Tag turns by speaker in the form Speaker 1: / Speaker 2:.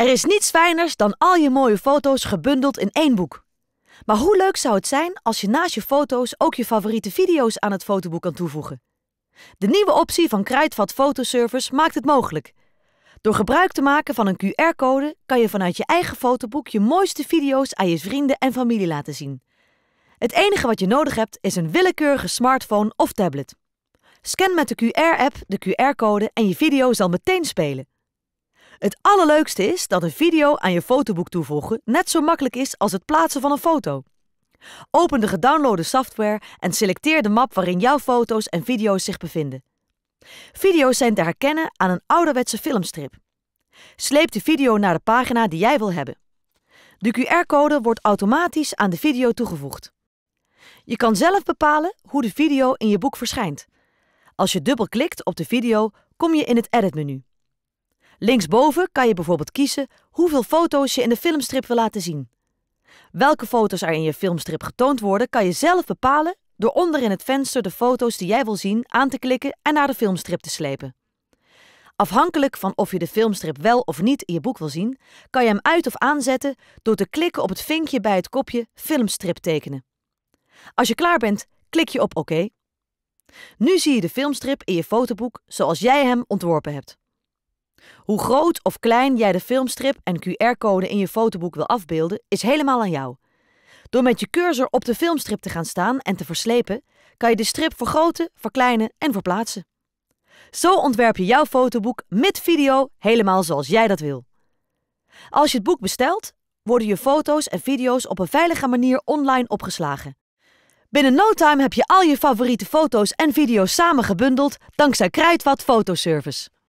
Speaker 1: Er is niets fijners dan al je mooie foto's gebundeld in één boek. Maar hoe leuk zou het zijn als je naast je foto's ook je favoriete video's aan het fotoboek kan toevoegen? De nieuwe optie van Kruidvat Fotoservice maakt het mogelijk. Door gebruik te maken van een QR-code kan je vanuit je eigen fotoboek je mooiste video's aan je vrienden en familie laten zien. Het enige wat je nodig hebt is een willekeurige smartphone of tablet. Scan met de QR-app de QR-code en je video zal meteen spelen. Het allerleukste is dat een video aan je fotoboek toevoegen net zo makkelijk is als het plaatsen van een foto. Open de gedownloade software en selecteer de map waarin jouw foto's en video's zich bevinden. Video's zijn te herkennen aan een ouderwetse filmstrip. Sleep de video naar de pagina die jij wil hebben. De QR-code wordt automatisch aan de video toegevoegd. Je kan zelf bepalen hoe de video in je boek verschijnt. Als je dubbelklikt op de video, kom je in het editmenu. Linksboven kan je bijvoorbeeld kiezen hoeveel foto's je in de filmstrip wil laten zien. Welke foto's er in je filmstrip getoond worden, kan je zelf bepalen door onder in het venster de foto's die jij wil zien aan te klikken en naar de filmstrip te slepen. Afhankelijk van of je de filmstrip wel of niet in je boek wil zien, kan je hem uit of aanzetten door te klikken op het vinkje bij het kopje Filmstrip tekenen. Als je klaar bent, klik je op OK. Nu zie je de filmstrip in je fotoboek zoals jij hem ontworpen hebt. Hoe groot of klein jij de filmstrip en QR-code in je fotoboek wil afbeelden, is helemaal aan jou. Door met je cursor op de filmstrip te gaan staan en te verslepen, kan je de strip vergroten, verkleinen en verplaatsen. Zo ontwerp je jouw fotoboek met video helemaal zoals jij dat wil. Als je het boek bestelt, worden je foto's en video's op een veilige manier online opgeslagen. Binnen no time heb je al je favoriete foto's en video's samengebundeld dankzij Kruidvat Fotoservice.